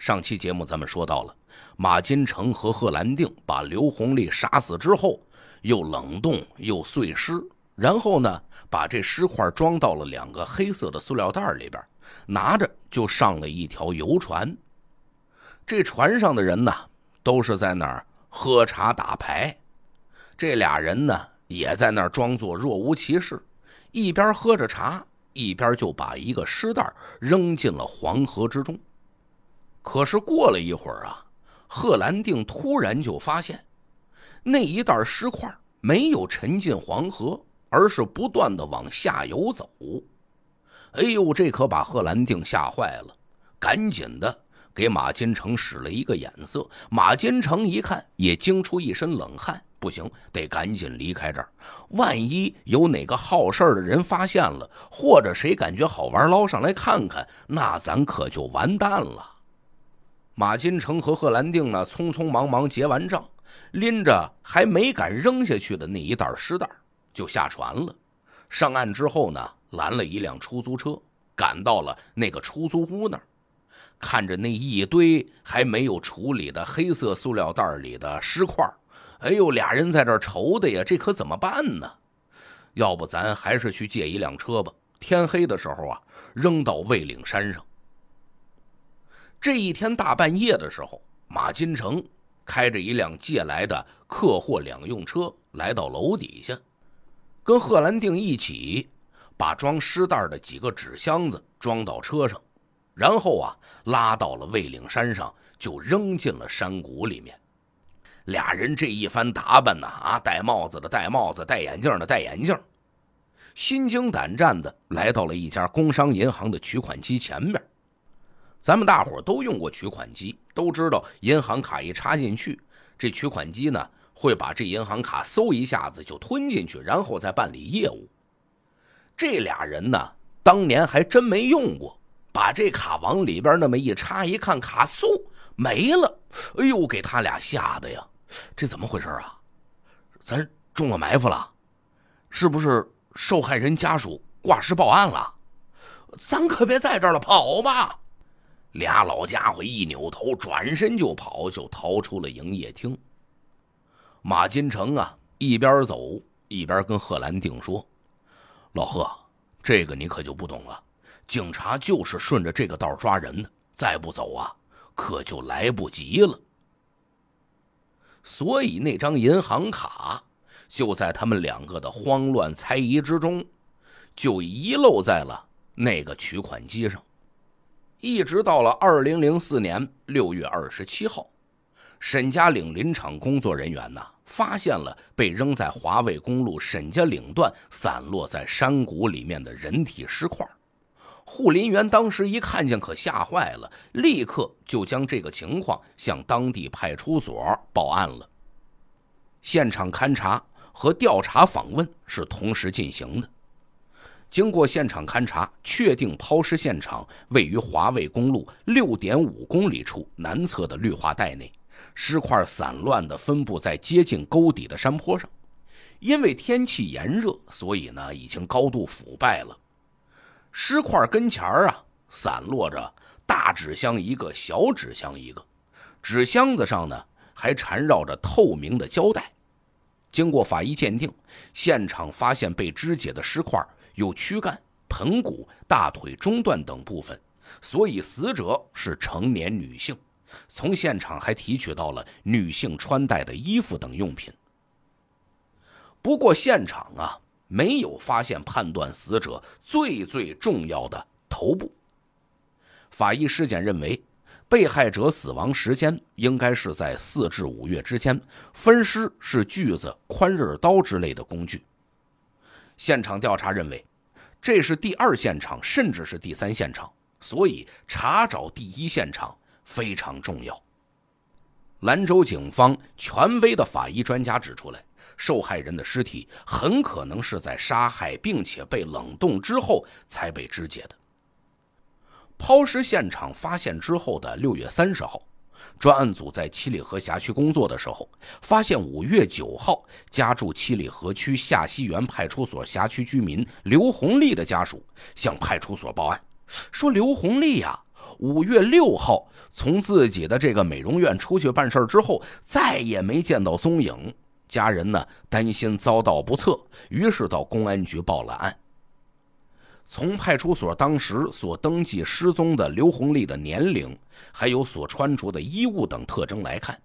上期节目咱们说到了，马金城和贺兰定把刘红利杀死之后，又冷冻又碎尸，然后呢，把这尸块装到了两个黑色的塑料袋里边，拿着就上了一条游船。这船上的人呢，都是在那儿喝茶打牌，这俩人呢，也在那儿装作若无其事，一边喝着茶，一边就把一个尸袋扔进了黄河之中。可是过了一会儿啊，贺兰定突然就发现，那一袋尸块没有沉进黄河，而是不断的往下游走。哎呦，这可把贺兰定吓坏了，赶紧的给马金城使了一个眼色。马金城一看，也惊出一身冷汗，不行，得赶紧离开这儿。万一有哪个好事的人发现了，或者谁感觉好玩捞上来看看，那咱可就完蛋了。马金城和贺兰定呢，匆匆忙忙结完账，拎着还没敢扔下去的那一袋尸袋，就下船了。上岸之后呢，拦了一辆出租车，赶到了那个出租屋那儿，看着那一堆还没有处理的黑色塑料袋里的尸块儿，哎呦，俩人在这愁的呀，这可怎么办呢？要不咱还是去借一辆车吧，天黑的时候啊，扔到魏岭山上。这一天大半夜的时候，马金城开着一辆借来的客货两用车来到楼底下，跟贺兰定一起把装尸袋的几个纸箱子装到车上，然后啊拉到了魏岭山上，就扔进了山谷里面。俩人这一番打扮呢，啊，戴帽子的戴帽子，戴眼镜的戴眼镜，心惊胆战的来到了一家工商银行的取款机前面。咱们大伙都用过取款机，都知道银行卡一插进去，这取款机呢会把这银行卡嗖一下子就吞进去，然后再办理业务。这俩人呢，当年还真没用过，把这卡往里边那么一插，一看卡嗖没了，哎呦，给他俩吓得呀！这怎么回事啊？咱中了埋伏了，是不是受害人家属挂失报案了？咱可别在这儿了，跑吧！俩老家伙一扭头，转身就跑，就逃出了营业厅。马金城啊，一边走一边跟贺兰定说：“老贺，这个你可就不懂了。警察就是顺着这个道抓人的，再不走啊，可就来不及了。所以那张银行卡，就在他们两个的慌乱猜疑之中，就遗漏在了那个取款机上。”一直到了二零零四年六月二十七号，沈家岭林场工作人员呢发现了被扔在华卫公路沈家岭段散落在山谷里面的人体尸块。护林员当时一看见，可吓坏了，立刻就将这个情况向当地派出所报案了。现场勘查和调查访问是同时进行的。经过现场勘查，确定抛尸现场位于华卫公路六点五公里处南侧的绿化带内，尸块散乱地分布在接近沟底的山坡上。因为天气炎热，所以呢已经高度腐败了。尸块跟前啊，散落着大纸箱一个，小纸箱一个，纸箱子上呢还缠绕着透明的胶带。经过法医鉴定，现场发现被肢解的尸块。有躯干、盆骨、大腿中段等部分，所以死者是成年女性。从现场还提取到了女性穿戴的衣服等用品。不过现场啊没有发现判断死者最最重要的头部。法医尸检认为，被害者死亡时间应该是在四至五月之间。分尸是锯子、宽刃刀之类的工具。现场调查认为。这是第二现场，甚至是第三现场，所以查找第一现场非常重要。兰州警方权威的法医专家指出来，受害人的尸体很可能是在杀害并且被冷冻之后才被肢解的。抛尸现场发现之后的六月三十号。专案组在七里河辖区工作的时候，发现五月九号，家住七里河区下西园派出所辖区居民刘红丽的家属向派出所报案，说刘红丽呀，五月六号从自己的这个美容院出去办事之后，再也没见到踪影，家人呢担心遭到不测，于是到公安局报了案。从派出所当时所登记失踪的刘红丽的年龄，还有所穿着的衣物等特征来看，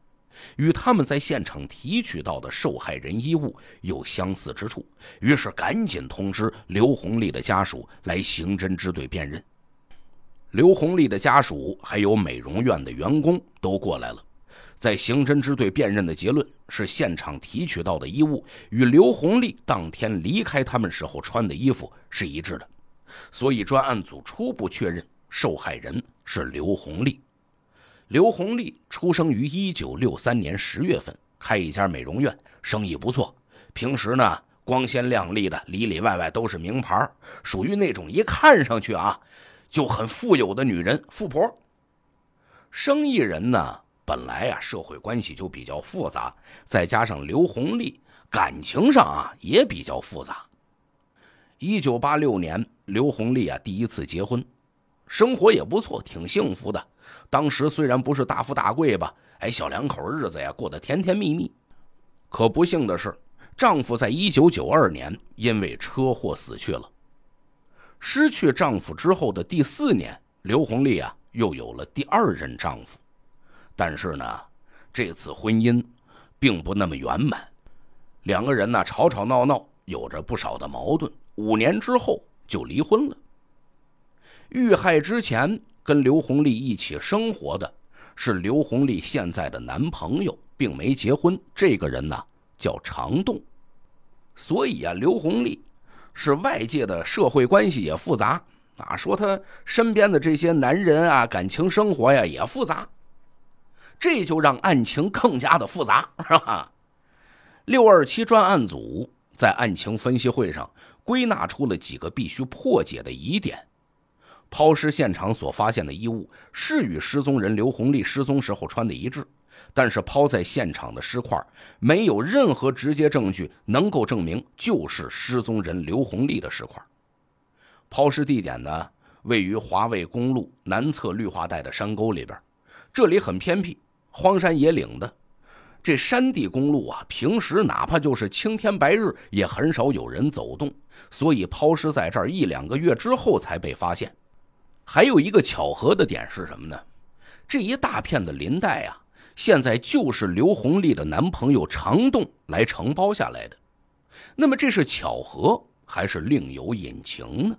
与他们在现场提取到的受害人衣物有相似之处，于是赶紧通知刘红丽的家属来刑侦支队辨认。刘红丽的家属还有美容院的员工都过来了，在刑侦支队辨认的结论是，现场提取到的衣物与刘红丽当天离开他们时候穿的衣服是一致的。所以，专案组初步确认受害人是刘红丽。刘红丽出生于1963年10月份，开一家美容院，生意不错。平时呢，光鲜亮丽的，里里外外都是名牌，属于那种一看上去啊就很富有的女人，富婆。生意人呢，本来啊社会关系就比较复杂，再加上刘红丽感情上啊也比较复杂。一九八六年，刘红丽啊第一次结婚，生活也不错，挺幸福的。当时虽然不是大富大贵吧，哎，小两口日子呀过得甜甜蜜蜜。可不幸的是，丈夫在一九九二年因为车祸死去了。失去丈夫之后的第四年，刘红丽啊又有了第二任丈夫，但是呢，这次婚姻并不那么圆满，两个人呢吵吵闹闹，有着不少的矛盾。五年之后就离婚了。遇害之前跟刘红丽一起生活的，是刘红丽现在的男朋友，并没结婚。这个人呢叫常栋，所以啊，刘红丽是外界的社会关系也复杂啊。说她身边的这些男人啊，感情生活呀也复杂，这就让案情更加的复杂，是吧？六二七专案组在案情分析会上。归纳出了几个必须破解的疑点：抛尸现场所发现的衣物是与失踪人刘红丽失踪时候穿的一致，但是抛在现场的尸块没有任何直接证据能够证明就是失踪人刘红丽的尸块。抛尸地点呢，位于华卫公路南侧绿化带的山沟里边，这里很偏僻，荒山野岭的。这山地公路啊，平时哪怕就是青天白日，也很少有人走动，所以抛尸在这儿一两个月之后才被发现。还有一个巧合的点是什么呢？这一大片的林带啊，现在就是刘红丽的男朋友常栋来承包下来的。那么这是巧合还是另有隐情呢？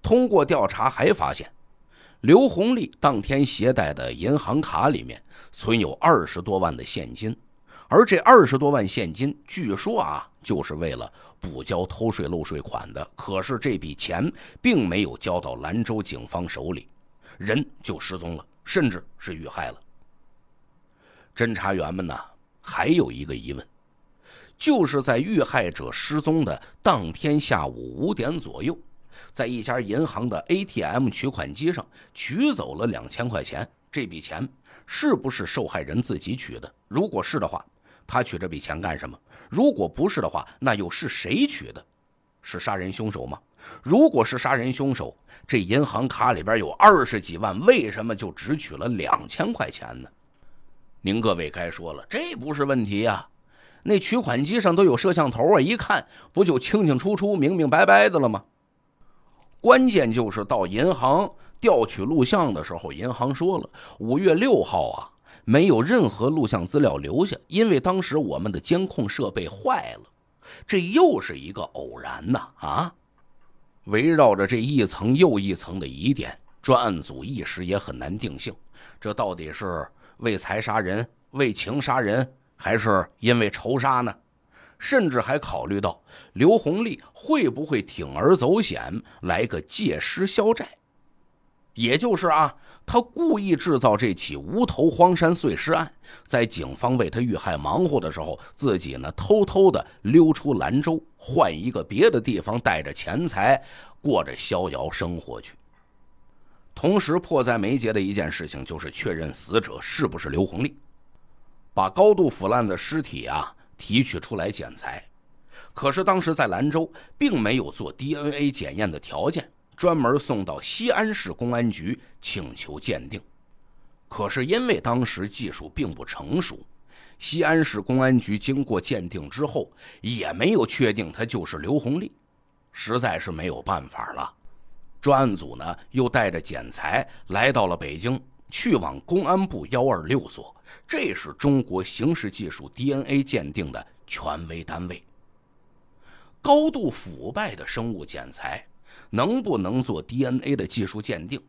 通过调查还发现。刘红丽当天携带的银行卡里面存有二十多万的现金，而这二十多万现金，据说啊，就是为了补交偷税漏税款的。可是这笔钱并没有交到兰州警方手里，人就失踪了，甚至是遇害了。侦查员们呢，还有一个疑问，就是在遇害者失踪的当天下午五点左右。在一家银行的 ATM 取款机上取走了两千块钱，这笔钱是不是受害人自己取的？如果是的话，他取这笔钱干什么？如果不是的话，那又是谁取的？是杀人凶手吗？如果是杀人凶手，这银行卡里边有二十几万，为什么就只取了两千块钱呢？您各位该说了，这不是问题呀，那取款机上都有摄像头啊，一看不就清清楚楚、明明白白的了吗？关键就是到银行调取录像的时候，银行说了，五月六号啊，没有任何录像资料留下，因为当时我们的监控设备坏了，这又是一个偶然呢啊！围绕着这一层又一层的疑点，专案组一时也很难定性，这到底是为财杀人、为情杀人，还是因为仇杀呢？甚至还考虑到刘红丽会不会铤而走险，来个借尸消债，也就是啊，他故意制造这起无头荒山碎尸案，在警方为他遇害忙活的时候，自己呢偷偷的溜出兰州，换一个别的地方，带着钱财过着逍遥生活去。同时，迫在眉睫的一件事情就是确认死者是不是刘红丽，把高度腐烂的尸体啊。提取出来检材，可是当时在兰州并没有做 DNA 检验的条件，专门送到西安市公安局请求鉴定。可是因为当时技术并不成熟，西安市公安局经过鉴定之后也没有确定他就是刘红利，实在是没有办法了。专案组呢又带着检材来到了北京。去往公安部幺二六所，这是中国刑事技术 DNA 鉴定的权威单位。高度腐败的生物检材能不能做 DNA 的技术鉴定？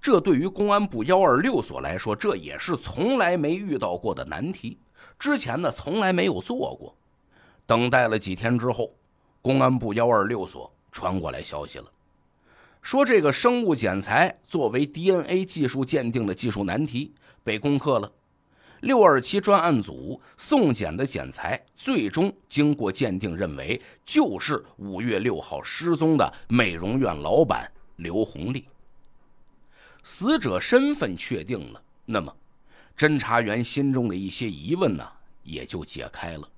这对于公安部幺二六所来说，这也是从来没遇到过的难题。之前呢，从来没有做过。等待了几天之后，公安部幺二六所传过来消息了。说这个生物检材作为 DNA 技术鉴定的技术难题被攻克了，六二七专案组送检的检材最终经过鉴定，认为就是五月六号失踪的美容院老板刘红丽。死者身份确定了，那么侦查员心中的一些疑问呢，也就解开了。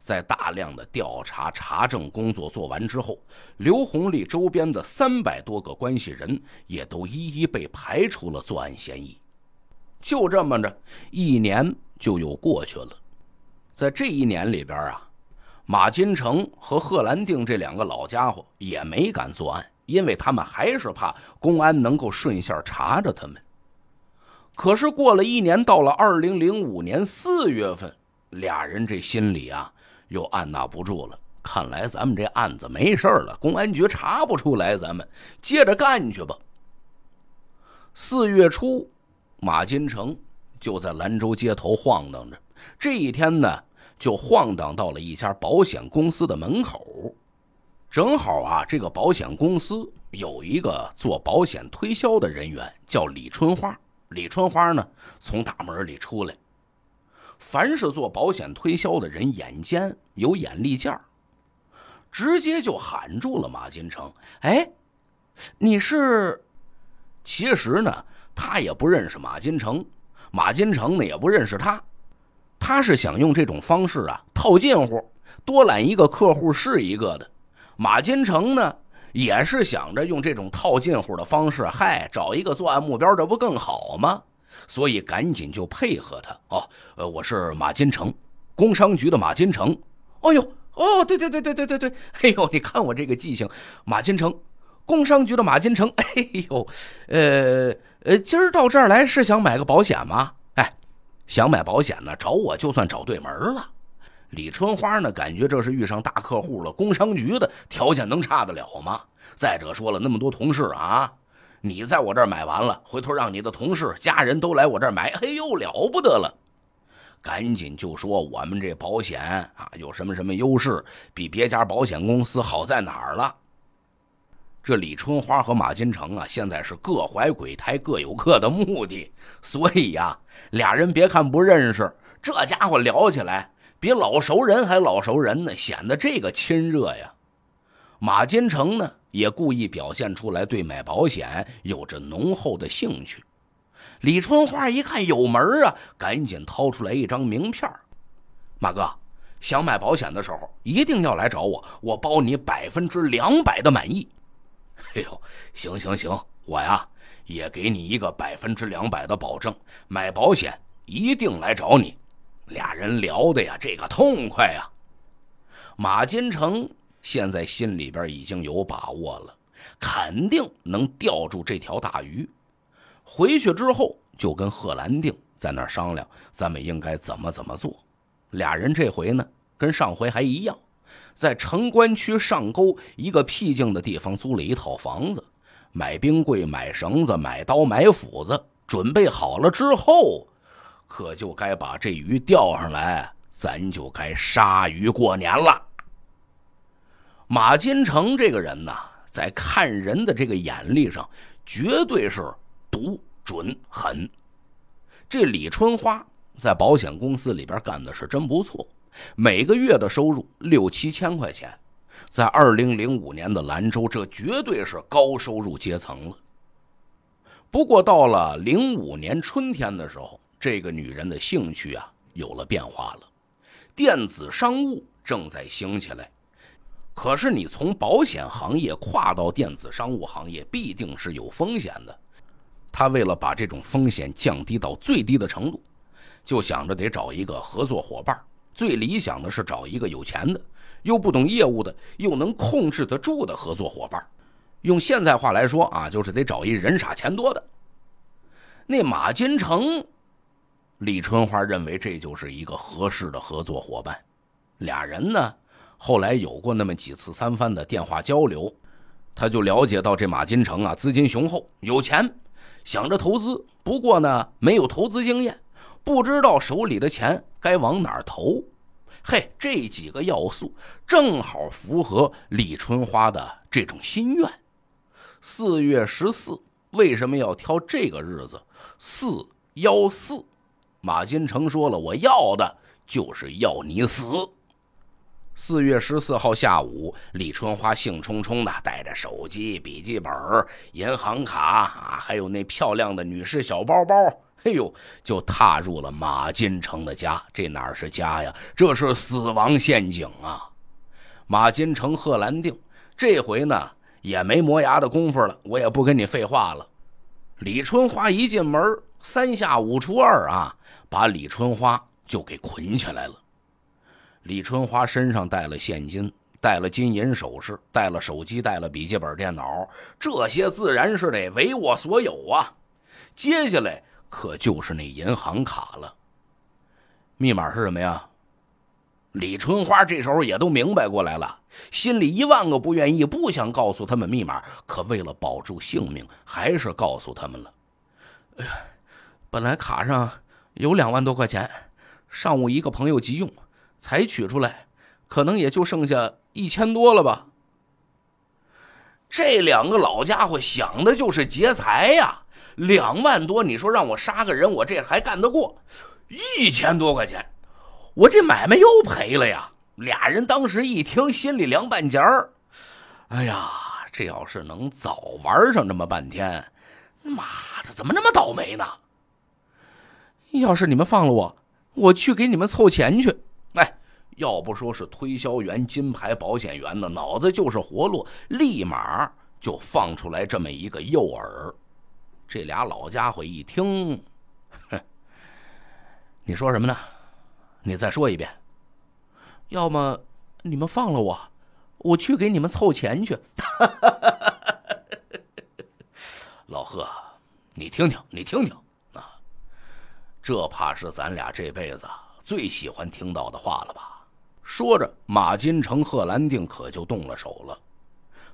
在大量的调查查证工作做完之后，刘红利周边的三百多个关系人也都一一被排除了作案嫌疑。就这么着，一年就又过去了。在这一年里边啊，马金城和贺兰定这两个老家伙也没敢作案，因为他们还是怕公安能够顺线查着他们。可是过了一年，到了二零零五年四月份，俩人这心里啊。又按捺不住了，看来咱们这案子没事了。公安局查不出来，咱们接着干去吧。四月初，马金城就在兰州街头晃荡着。这一天呢，就晃荡到了一家保险公司的门口。正好啊，这个保险公司有一个做保险推销的人员，叫李春花。李春花呢，从大门里出来。凡是做保险推销的人，眼尖有眼力见儿，直接就喊住了马金城。哎，你是？其实呢，他也不认识马金城，马金城呢也不认识他。他是想用这种方式啊套近乎，多揽一个客户是一个的。马金城呢也是想着用这种套近乎的方式，嗨，找一个作案目标，这不更好吗？所以赶紧就配合他哦，呃，我是马金城，工商局的马金城。哎呦，哦，对对对对对对对，哎呦，你看我这个记性，马金城，工商局的马金城。哎呦，呃呃，今儿到这儿来是想买个保险吗？哎，想买保险呢，找我就算找对门了。李春花呢，感觉这是遇上大客户了，工商局的条件能差得了吗？再者说了，那么多同事啊。你在我这儿买完了，回头让你的同事、家人都来我这儿买，哎呦，了不得了！赶紧就说我们这保险啊有什么什么优势，比别家保险公司好在哪儿了？这李春花和马金城啊，现在是各怀鬼胎，各有各的目的，所以呀，俩人别看不认识，这家伙聊起来比老熟人还老熟人呢，显得这个亲热呀。马金城呢，也故意表现出来对买保险有着浓厚的兴趣。李春花一看有门啊，赶紧掏出来一张名片马哥，想买保险的时候一定要来找我，我包你百分之两百的满意。”“哎呦，行行行，我呀也给你一个百分之两百的保证，买保险一定来找你。”俩人聊的呀这个痛快呀。马金城。现在心里边已经有把握了，肯定能钓住这条大鱼。回去之后就跟贺兰定在那儿商量，咱们应该怎么怎么做。俩人这回呢，跟上回还一样，在城关区上沟一个僻静的地方租了一套房子，买冰柜、买绳子、买刀、买斧子，准备好了之后，可就该把这鱼钓上来，咱就该杀鱼过年了。马金成这个人呢，在看人的这个眼力上，绝对是毒准狠。这李春花在保险公司里边干的是真不错，每个月的收入六七千块钱，在二零零五年的兰州，这绝对是高收入阶层了。不过到了零五年春天的时候，这个女人的兴趣啊有了变化了，电子商务正在兴起来。可是你从保险行业跨到电子商务行业，必定是有风险的。他为了把这种风险降低到最低的程度，就想着得找一个合作伙伴。最理想的是找一个有钱的，又不懂业务的，又能控制得住的合作伙伴。用现在话来说啊，就是得找一人傻钱多的。那马金成、李春花认为这就是一个合适的合作伙伴。俩人呢？后来有过那么几次三番的电话交流，他就了解到这马金城啊资金雄厚有钱，想着投资，不过呢没有投资经验，不知道手里的钱该往哪儿投。嘿，这几个要素正好符合李春花的这种心愿。四月十四为什么要挑这个日子？四幺四，马金城说了，我要的就是要你死。四月十四号下午，李春花兴冲冲的带着手机、笔记本、银行卡啊，还有那漂亮的女士小包包，嘿呦，就踏入了马金城的家。这哪是家呀？这是死亡陷阱啊！马金城、贺兰定，这回呢也没磨牙的功夫了，我也不跟你废话了。李春花一进门，三下五除二啊，把李春花就给捆起来了。李春花身上带了现金，带了金银首饰，带了手机，带了笔记本电脑，这些自然是得为我所有啊。接下来可就是那银行卡了，密码是什么呀？李春花这时候也都明白过来了，心里一万个不愿意，不想告诉他们密码，可为了保住性命，还是告诉他们了。哎呀，本来卡上有两万多块钱，上午一个朋友急用。才取出来，可能也就剩下一千多了吧。这两个老家伙想的就是劫财呀，两万多，你说让我杀个人，我这还干得过？一千多块钱，我这买卖又赔了呀！俩人当时一听，心里凉半截儿。哎呀，这要是能早玩上这么半天，妈的，怎么那么倒霉呢？要是你们放了我，我去给你们凑钱去。要不说是推销员、金牌保险员呢？脑子就是活络，立马就放出来这么一个诱饵。这俩老家伙一听，哼，你说什么呢？你再说一遍。要么你们放了我，我去给你们凑钱去。老贺，你听听，你听听，啊，这怕是咱俩这辈子最喜欢听到的话了吧？说着，马金城、贺兰定可就动了手了，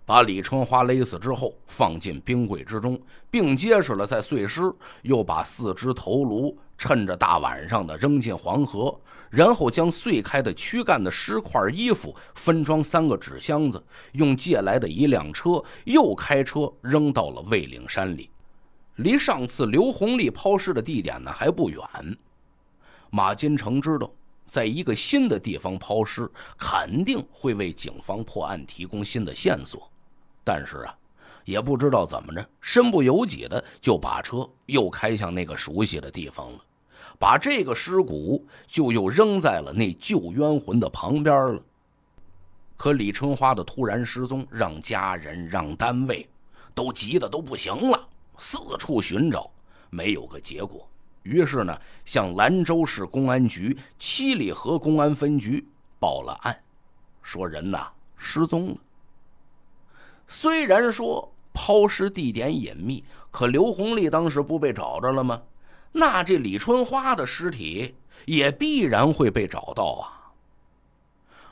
把李春花勒死之后，放进冰柜之中，并结实了再碎尸，又把四只头颅趁着大晚上的扔进黄河，然后将碎开的躯干的尸块、衣服分装三个纸箱子，用借来的一辆车又开车扔到了魏岭山里，离上次刘红丽抛尸的地点呢还不远。马金城知道。在一个新的地方抛尸，肯定会为警方破案提供新的线索，但是啊，也不知道怎么着，身不由己的就把车又开向那个熟悉的地方了，把这个尸骨就又扔在了那旧冤魂的旁边了。可李春花的突然失踪，让家人、让单位都急得都不行了，四处寻找，没有个结果。于是呢，向兰州市公安局七里河公安分局报了案，说人呐失踪了。虽然说抛尸地点隐秘，可刘红利当时不被找着了吗？那这李春花的尸体也必然会被找到啊。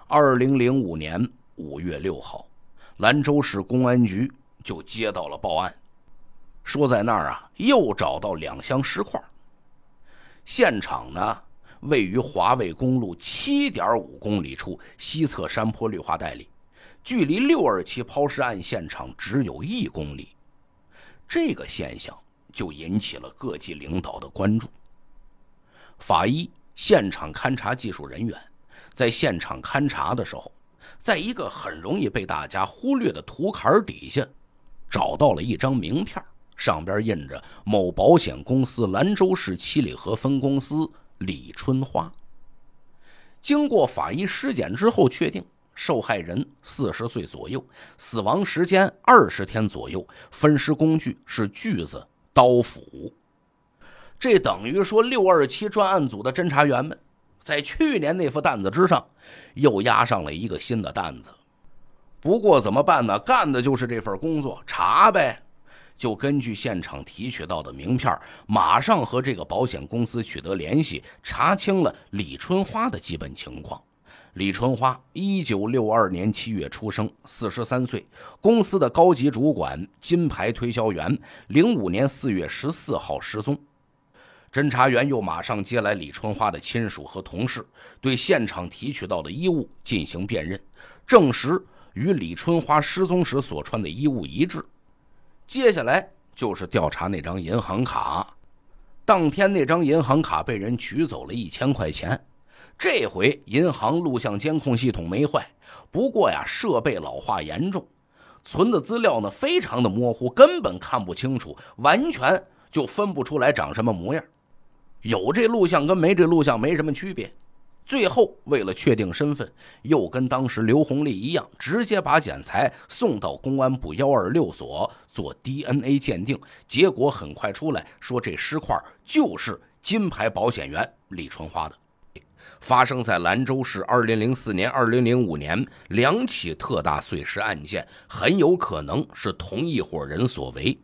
二零零五年五月六号，兰州市公安局就接到了报案，说在那儿啊又找到两箱尸块。现场呢，位于华卫公路七点五公里处西侧山坡绿化带里，距离六二七抛尸案现场只有一公里。这个现象就引起了各级领导的关注。法医、现场勘查技术人员在现场勘查的时候，在一个很容易被大家忽略的土坎底下，找到了一张名片。上边印着某保险公司兰州市七里河分公司李春花。经过法医尸检之后，确定受害人四十岁左右，死亡时间二十天左右，分尸工具是锯子、刀斧。这等于说，六二七专案组的侦查员们，在去年那副担子之上，又压上了一个新的担子。不过怎么办呢？干的就是这份工作，查呗。就根据现场提取到的名片，马上和这个保险公司取得联系，查清了李春花的基本情况。李春花，一九六二年七月出生，四十三岁，公司的高级主管，金牌推销员。零五年四月十四号失踪。侦查员又马上接来李春花的亲属和同事，对现场提取到的衣物进行辨认，证实与李春花失踪时所穿的衣物一致。接下来就是调查那张银行卡，当天那张银行卡被人取走了一千块钱。这回银行录像监控系统没坏，不过呀，设备老化严重，存的资料呢非常的模糊，根本看不清楚，完全就分不出来长什么模样。有这录像跟没这录像没什么区别。最后，为了确定身份，又跟当时刘红丽一样，直接把检材送到公安部幺二六所做 DNA 鉴定。结果很快出来，说这尸块就是金牌保险员李春花的。发生在兰州市2004年、2005年两起特大碎尸案件，很有可能是同一伙人所为，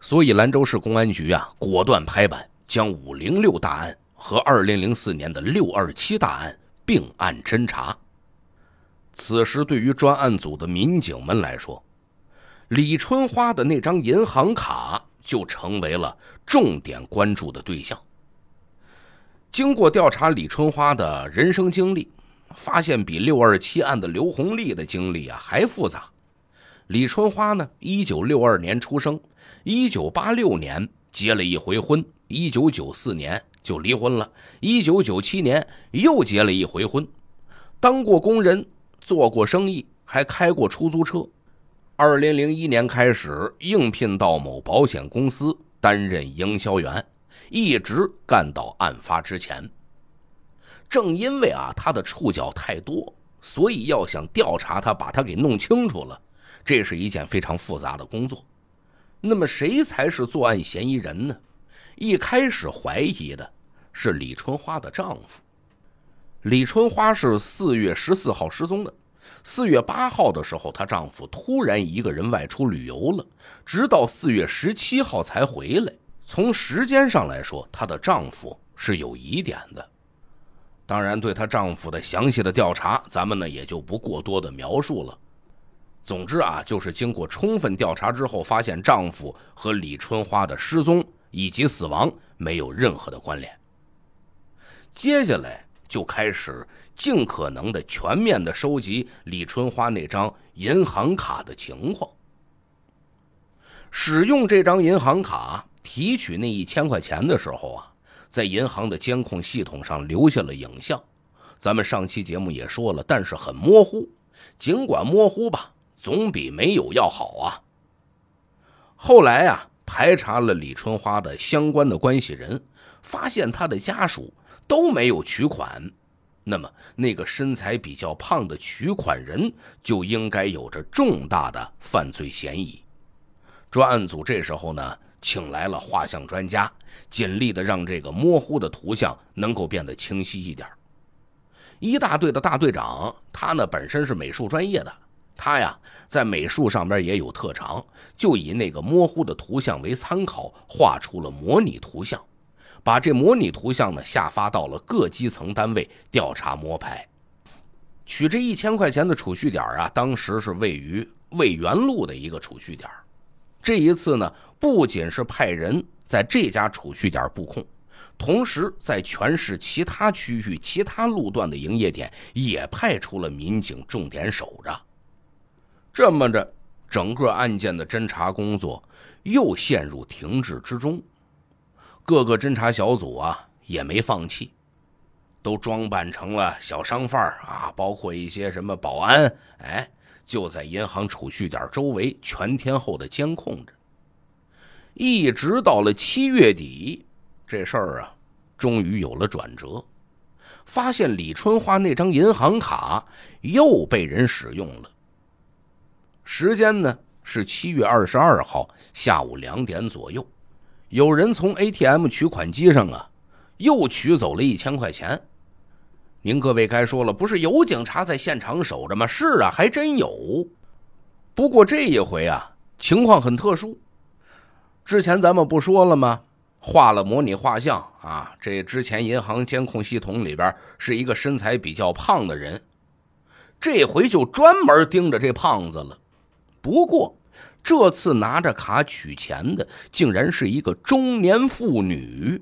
所以兰州市公安局啊，果断拍板将506大案。和二零零四年的六二七大案并案侦查。此时，对于专案组的民警们来说，李春花的那张银行卡就成为了重点关注的对象。经过调查，李春花的人生经历，发现比六二七案的刘红丽的经历啊还复杂。李春花呢，一九六二年出生，一九八六年结了一回婚，一九九四年。就离婚了。一九九七年又结了一回婚，当过工人，做过生意，还开过出租车。二零零一年开始应聘到某保险公司担任营销员，一直干到案发之前。正因为啊他的触角太多，所以要想调查他，把他给弄清楚了，这是一件非常复杂的工作。那么谁才是作案嫌疑人呢？一开始怀疑的是李春花的丈夫。李春花是四月十四号失踪的，四月八号的时候，她丈夫突然一个人外出旅游了，直到四月十七号才回来。从时间上来说，她的丈夫是有疑点的。当然，对她丈夫的详细的调查，咱们呢也就不过多的描述了。总之啊，就是经过充分调查之后，发现丈夫和李春花的失踪。以及死亡没有任何的关联。接下来就开始尽可能的全面的收集李春花那张银行卡的情况。使用这张银行卡提取那一千块钱的时候啊，在银行的监控系统上留下了影像。咱们上期节目也说了，但是很模糊。尽管模糊吧，总比没有要好啊。后来啊。排查了李春花的相关的关系人，发现她的家属都没有取款，那么那个身材比较胖的取款人就应该有着重大的犯罪嫌疑。专案组这时候呢，请来了画像专家，尽力的让这个模糊的图像能够变得清晰一点。一大队的大队长，他呢本身是美术专业的。他呀，在美术上边也有特长，就以那个模糊的图像为参考，画出了模拟图像，把这模拟图像呢下发到了各基层单位调查摸排。取这一千块钱的储蓄点啊，当时是位于魏源路的一个储蓄点。这一次呢，不仅是派人在这家储蓄点布控，同时在全市其他区域、其他路段的营业点也派出了民警重点守着。这么着，整个案件的侦查工作又陷入停滞之中。各个侦查小组啊也没放弃，都装扮成了小商贩啊，包括一些什么保安，哎，就在银行储蓄点周围全天候的监控着。一直到了七月底，这事儿啊终于有了转折，发现李春花那张银行卡又被人使用了。时间呢是七月二十二号下午两点左右，有人从 ATM 取款机上啊又取走了一千块钱。您各位该说了，不是有警察在现场守着吗？是啊，还真有。不过这一回啊情况很特殊，之前咱们不说了吗？画了模拟画像啊，这之前银行监控系统里边是一个身材比较胖的人，这回就专门盯着这胖子了。不过，这次拿着卡取钱的竟然是一个中年妇女，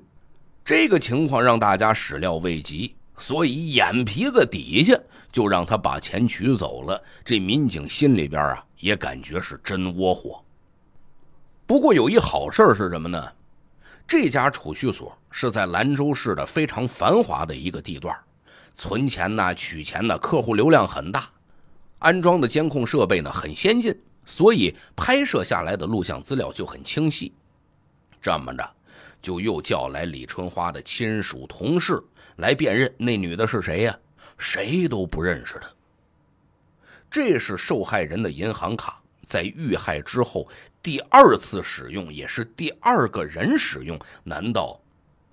这个情况让大家始料未及，所以眼皮子底下就让她把钱取走了。这民警心里边啊也感觉是真窝火。不过有一好事是什么呢？这家储蓄所是在兰州市的非常繁华的一个地段，存钱呢、取钱呢，客户流量很大，安装的监控设备呢很先进。所以拍摄下来的录像资料就很清晰。这么着，就又叫来李春花的亲属、同事来辨认那女的是谁呀？谁都不认识她。这是受害人的银行卡，在遇害之后第二次使用，也是第二个人使用。难道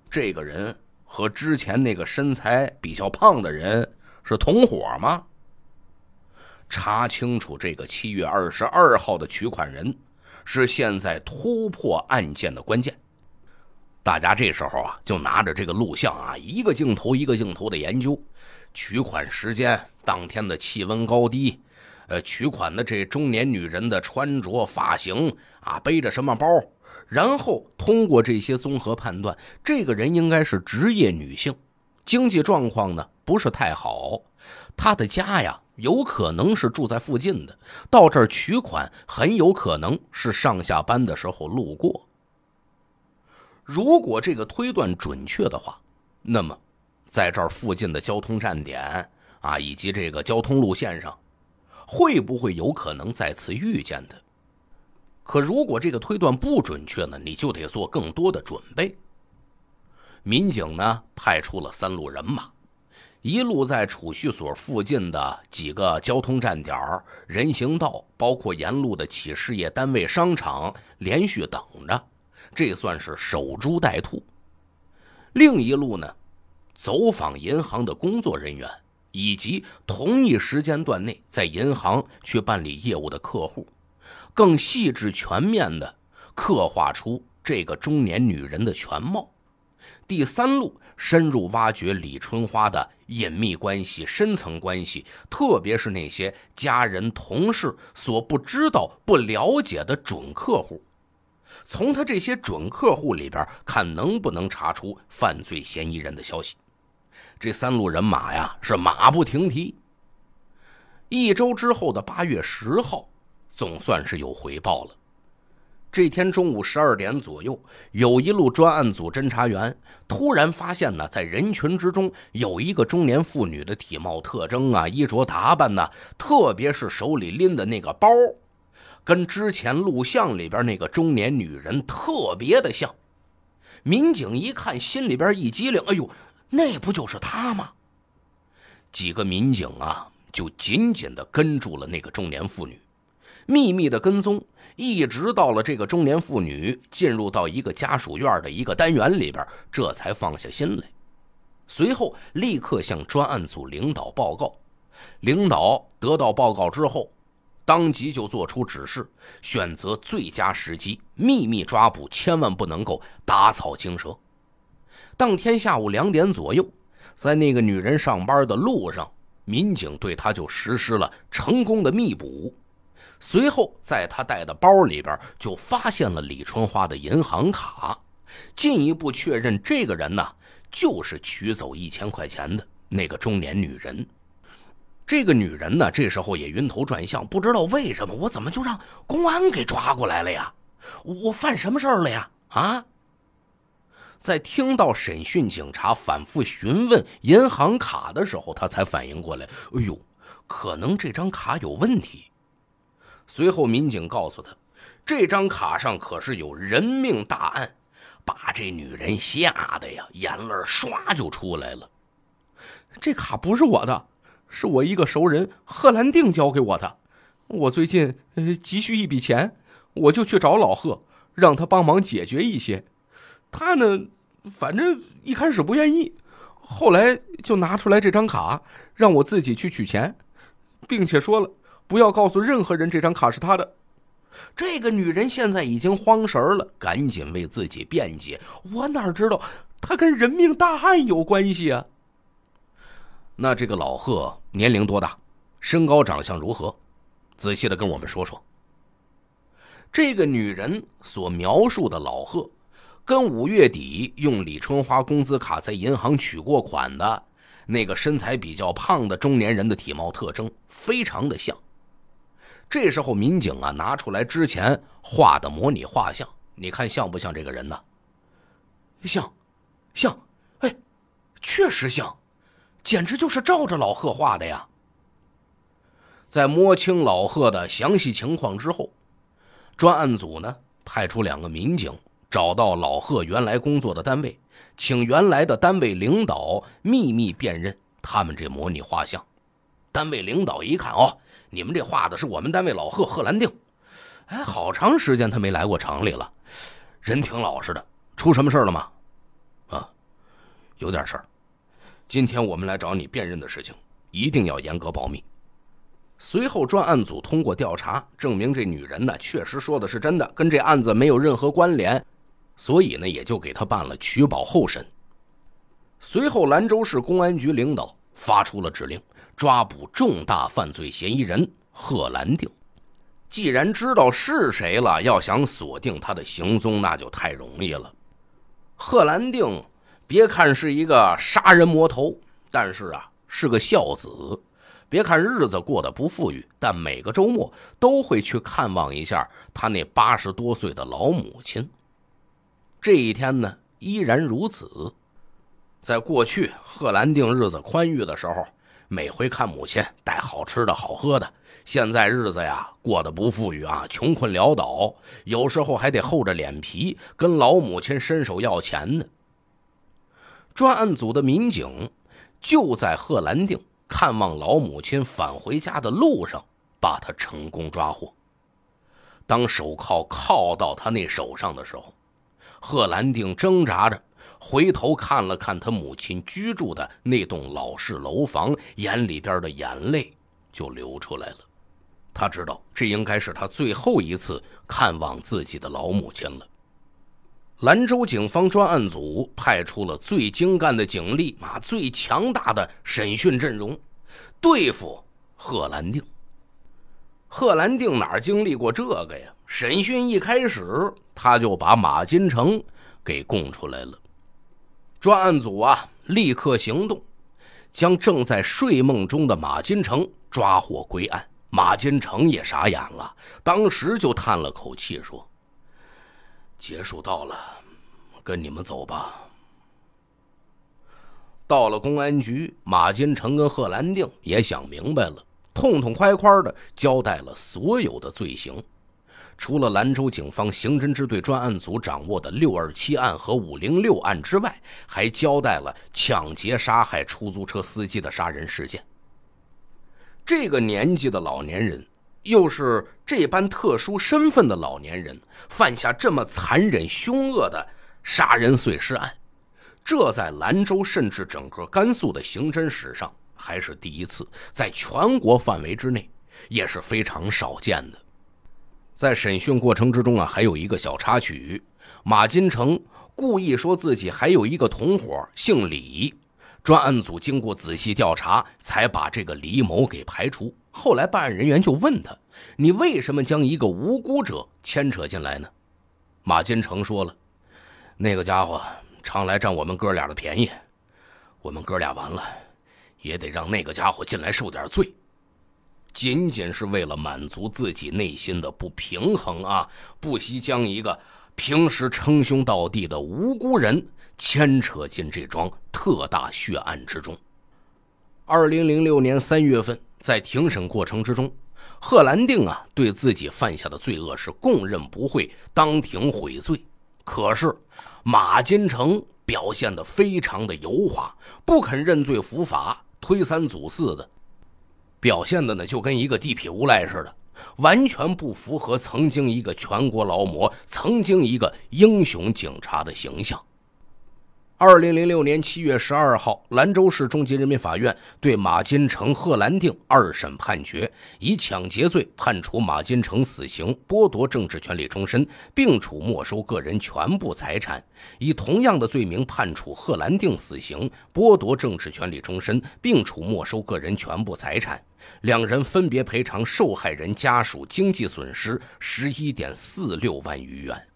这个人和之前那个身材比较胖的人是同伙吗？查清楚这个七月二十二号的取款人，是现在突破案件的关键。大家这时候啊，就拿着这个录像啊，一个镜头一个镜头的研究，取款时间、当天的气温高低，呃，取款的这中年女人的穿着、发型啊，背着什么包，然后通过这些综合判断，这个人应该是职业女性，经济状况呢不是太好，她的家呀。有可能是住在附近的，到这儿取款，很有可能是上下班的时候路过。如果这个推断准确的话，那么在这儿附近的交通站点啊，以及这个交通路线上，会不会有可能再次遇见的？可如果这个推断不准确呢？你就得做更多的准备。民警呢，派出了三路人马。一路在储蓄所附近的几个交通站点、人行道，包括沿路的企事业单位、商场，连续等着，这算是守株待兔。另一路呢，走访银行的工作人员以及同一时间段内在银行去办理业务的客户，更细致全面的刻画出这个中年女人的全貌。第三路。深入挖掘李春花的隐秘关系、深层关系，特别是那些家人、同事所不知道、不了解的准客户。从他这些准客户里边，看能不能查出犯罪嫌疑人的消息。这三路人马呀，是马不停蹄。一周之后的八月十号，总算是有回报了。这天中午十二点左右，有一路专案组侦查员突然发现呢，在人群之中有一个中年妇女的体貌特征啊，衣着打扮呢，特别是手里拎的那个包，跟之前录像里边那个中年女人特别的像。民警一看，心里边一激灵，哎呦，那不就是她吗？几个民警啊，就紧紧的跟住了那个中年妇女，秘密的跟踪。一直到了这个中年妇女进入到一个家属院的一个单元里边，这才放下心来。随后立刻向专案组领导报告。领导得到报告之后，当即就做出指示，选择最佳时机秘密抓捕，千万不能够打草惊蛇。当天下午两点左右，在那个女人上班的路上，民警对她就实施了成功的密捕。随后，在他带的包里边就发现了李春花的银行卡，进一步确认，这个人呢就是取走一千块钱的那个中年女人。这个女人呢，这时候也晕头转向，不知道为什么我怎么就让公安给抓过来了呀？我犯什么事儿了呀？啊！在听到审讯警察反复询问银行卡的时候，他才反应过来，哎呦，可能这张卡有问题。随后，民警告诉他，这张卡上可是有人命大案，把这女人吓得呀，眼泪唰就出来了。这卡不是我的，是我一个熟人贺兰定交给我的。我最近急需一笔钱，我就去找老贺，让他帮忙解决一些。他呢，反正一开始不愿意，后来就拿出来这张卡，让我自己去取钱，并且说了。不要告诉任何人这张卡是他的。这个女人现在已经慌神了，赶紧为自己辩解：“我哪知道他跟人命大案有关系啊？”那这个老贺年龄多大？身高、长相如何？仔细的跟我们说说。这个女人所描述的老贺，跟五月底用李春花工资卡在银行取过款的那个身材比较胖的中年人的体貌特征非常的像。这时候，民警啊拿出来之前画的模拟画像，你看像不像这个人呢？像，像，哎，确实像，简直就是照着老贺画的呀。在摸清老贺的详细情况之后，专案组呢派出两个民警，找到老贺原来工作的单位，请原来的单位领导秘密辨认他们这模拟画像。单位领导一看，哦。你们这画的是我们单位老贺贺兰定，哎，好长时间他没来过厂里了，人挺老实的。出什么事了吗？啊，有点事儿。今天我们来找你辨认的事情，一定要严格保密。随后专案组通过调查，证明这女人呢确实说的是真的，跟这案子没有任何关联，所以呢也就给他办了取保候审。随后兰州市公安局领导发出了指令。抓捕重大犯罪嫌疑人贺兰定。既然知道是谁了，要想锁定他的行踪，那就太容易了。贺兰定，别看是一个杀人魔头，但是啊，是个孝子。别看日子过得不富裕，但每个周末都会去看望一下他那八十多岁的老母亲。这一天呢，依然如此。在过去，贺兰定日子宽裕的时候。每回看母亲带好吃的好喝的，现在日子呀过得不富裕啊，穷困潦倒，有时候还得厚着脸皮跟老母亲伸手要钱呢。专案组的民警就在贺兰定看望老母亲返回家的路上把他成功抓获。当手铐铐到他那手上的时候，贺兰定挣扎着。回头看了看他母亲居住的那栋老式楼房，眼里边的眼泪就流出来了。他知道这应该是他最后一次看望自己的老母亲了。兰州警方专案组派出了最精干的警力，马最强大的审讯阵容，对付贺兰定。贺兰定哪经历过这个呀？审讯一开始，他就把马金城给供出来了。专案组啊，立刻行动，将正在睡梦中的马金城抓获归案。马金城也傻眼了，当时就叹了口气说：“结束到了，跟你们走吧。”到了公安局，马金城跟贺兰定也想明白了，痛痛快快的交代了所有的罪行。除了兰州警方刑侦支队专案组掌握的六二七案和五零六案之外，还交代了抢劫杀害出租车司机的杀人事件。这个年纪的老年人，又是这般特殊身份的老年人，犯下这么残忍凶恶的杀人碎尸案，这在兰州甚至整个甘肃的刑侦史上还是第一次，在全国范围之内也是非常少见的。在审讯过程之中啊，还有一个小插曲，马金城故意说自己还有一个同伙，姓李。专案组经过仔细调查，才把这个李某给排除。后来办案人员就问他：“你为什么将一个无辜者牵扯进来呢？”马金城说了：“那个家伙常来占我们哥俩的便宜，我们哥俩完了，也得让那个家伙进来受点罪。”仅仅是为了满足自己内心的不平衡啊，不惜将一个平时称兄道弟的无辜人牵扯进这桩特大血案之中。二零零六年三月份，在庭审过程之中，贺兰定啊对自己犯下的罪恶是供认不讳，当庭悔罪。可是马金成表现得非常的油滑，不肯认罪伏法，推三阻四的。表现的呢，就跟一个地痞无赖似的，完全不符合曾经一个全国劳模、曾经一个英雄警察的形象。二零零六年七月十二号，兰州市中级人民法院对马金成、贺兰定二审判决，以抢劫罪判处马金成死刑，剥夺政治权利终身，并处没收个人全部财产；以同样的罪名判处贺兰定死刑，剥夺政治权利终身，并处没收个人全部财产。两人分别赔偿受害人家属经济损失十一点四六万余元。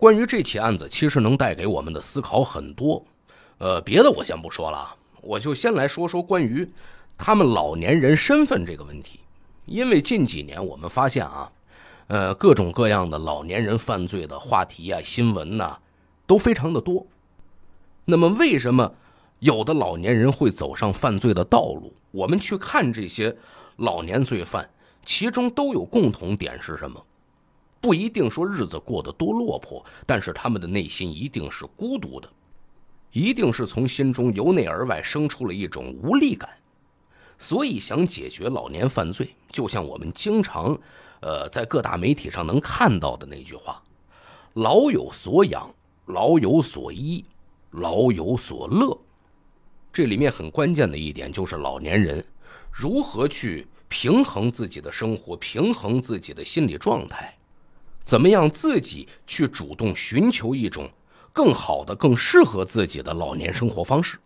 关于这起案子，其实能带给我们的思考很多，呃，别的我先不说了，我就先来说说关于他们老年人身份这个问题。因为近几年我们发现啊，呃，各种各样的老年人犯罪的话题啊、新闻呐，都非常的多。那么，为什么有的老年人会走上犯罪的道路？我们去看这些老年罪犯，其中都有共同点是什么？不一定说日子过得多落魄，但是他们的内心一定是孤独的，一定是从心中由内而外生出了一种无力感，所以想解决老年犯罪，就像我们经常，呃，在各大媒体上能看到的那句话，“老有所养，老有所依，老有所乐。”这里面很关键的一点就是老年人如何去平衡自己的生活，平衡自己的心理状态。怎么样自己去主动寻求一种更好的、更适合自己的老年生活方式？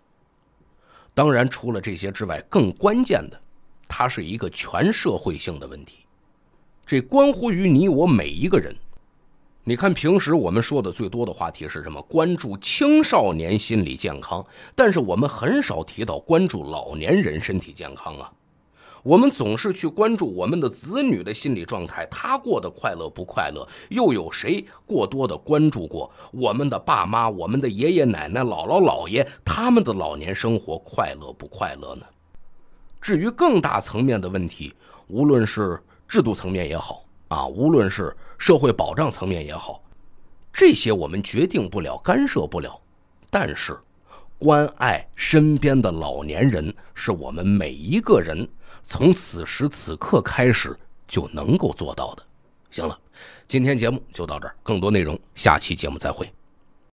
当然，除了这些之外，更关键的，它是一个全社会性的问题，这关乎于你我每一个人。你看，平时我们说的最多的话题是什么？关注青少年心理健康，但是我们很少提到关注老年人身体健康啊。我们总是去关注我们的子女的心理状态，他过得快乐不快乐？又有谁过多的关注过我们的爸妈、我们的爷爷奶奶、姥姥姥爷他们的老年生活快乐不快乐呢？至于更大层面的问题，无论是制度层面也好啊，无论是社会保障层面也好，这些我们决定不了、干涉不了。但是，关爱身边的老年人是我们每一个人。从此时此刻开始就能够做到的，行了，今天节目就到这儿，更多内容下期节目再会。